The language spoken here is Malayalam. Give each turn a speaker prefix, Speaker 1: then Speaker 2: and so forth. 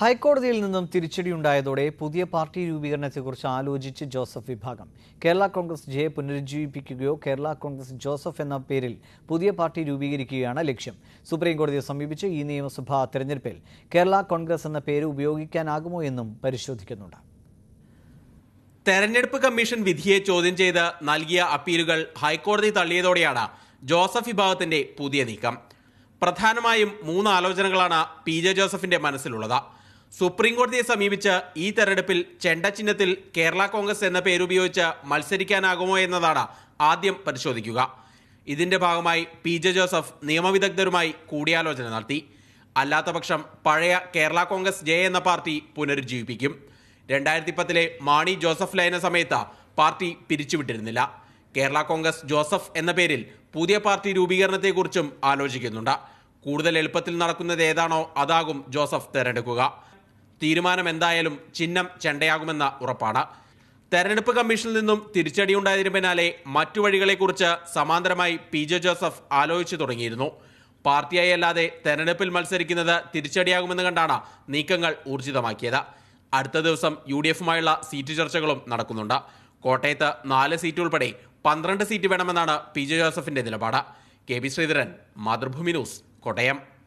Speaker 1: ഹൈക്കോടതിയിൽ നിന്നും തിരിച്ചടിയുണ്ടായതോടെ പുതിയ പാർട്ടി രൂപീകരണത്തെക്കുറിച്ച് ആലോചിച്ച് ജോസഫ് വിഭാഗം കേരള കോൺഗ്രസ് ജെ പുനരുജ്ജീവിപ്പിക്കുകയോ കേരള കോൺഗ്രസ് ജോസഫ് എന്ന പേരിൽ പുതിയ പാർട്ടി രൂപീകരിക്കുകയാണ് ലക്ഷ്യം സുപ്രീംകോടതിയെ സമീപിച്ച് ഈ നിയമസഭാ തെരഞ്ഞെടുപ്പിൽ കേരള കോൺഗ്രസ് എന്ന പേര് ഉപയോഗിക്കാനാകുമോ എന്നും പരിശോധിക്കുന്നുണ്ട്
Speaker 2: തെരഞ്ഞെടുപ്പ് കമ്മീഷൻ വിധിയെ ചോദ്യം ചെയ്ത് നൽകിയ അപ്പീലുകൾ ഹൈക്കോടതി തള്ളിയതോടെയാണ് ജോസഫ് വിഭാഗത്തിന്റെ പുതിയ നീക്കം പ്രധാനമായും മൂന്ന് ആലോചനകളാണ് പി ജെ ജോസഫിന്റെ മനസ്സിലുള്ളത് സുപ്രീം കോടതിയെ സമീപിച്ച ഈ തെരഞ്ഞെടുപ്പിൽ ചെണ്ടച്ചിഹ്നത്തിൽ കേരള കോൺഗ്രസ് എന്ന പേരുപയോഗിച്ച് മത്സരിക്കാനാകുമോ എന്നതാണ് ആദ്യം പരിശോധിക്കുക ഇതിന്റെ ഭാഗമായി പി ജെ ജോസഫ് നിയമവിദഗ്ധരുമായി കൂടിയാലോചന നടത്തി അല്ലാത്തപക്ഷം പഴയ കേരള കോൺഗ്രസ് ജെ എന്ന പാർട്ടി പുനരുജ്ജീവിപ്പിക്കും രണ്ടായിരത്തി പത്തിലെ മാണി ജോസഫ് ലൈന സമയത്ത് പാർട്ടി പിരിച്ചുവിട്ടിരുന്നില്ല കേരള കോൺഗ്രസ് ജോസഫ് എന്ന പേരിൽ പുതിയ പാർട്ടി രൂപീകരണത്തെക്കുറിച്ചും ആലോചിക്കുന്നുണ്ട് കൂടുതൽ എളുപ്പത്തിൽ നടക്കുന്നത് ഏതാണോ അതാകും ജോസഫ് തെരഞ്ഞെടുക്കുക തീരുമാനം എന്തായാലും ചിഹ്നം ചെണ്ടയാകുമെന്ന ഉറപ്പാണ് തെരഞ്ഞെടുപ്പ് കമ്മീഷനിൽ നിന്നും തിരിച്ചടിയുണ്ടായതിനു പിന്നാലെ മറ്റു വഴികളെക്കുറിച്ച് സമാന്തരമായി പി ജെ ജോസഫ് ആലോചിച്ചു തുടങ്ങിയിരുന്നു പാർട്ടിയായി അല്ലാതെ തെരഞ്ഞെടുപ്പിൽ മത്സരിക്കുന്നത് തിരിച്ചടിയാകുമെന്ന് കണ്ടാണ് നീക്കങ്ങൾ ഊർജിതമാക്കിയത് അടുത്ത ദിവസം യു ഡി എഫുമായുള്ള സീറ്റ് ചർച്ചകളും നടക്കുന്നുണ്ട് കോട്ടയത്ത് നാല് സീറ്റ് ഉൾപ്പെടെ പന്ത്രണ്ട് സീറ്റ് വേണമെന്നാണ് പി ജെ ജോസഫിന്റെ നിലപാട് കെ ശ്രീധരൻ മാതൃഭൂമി ന്യൂസ് കോട്ടയം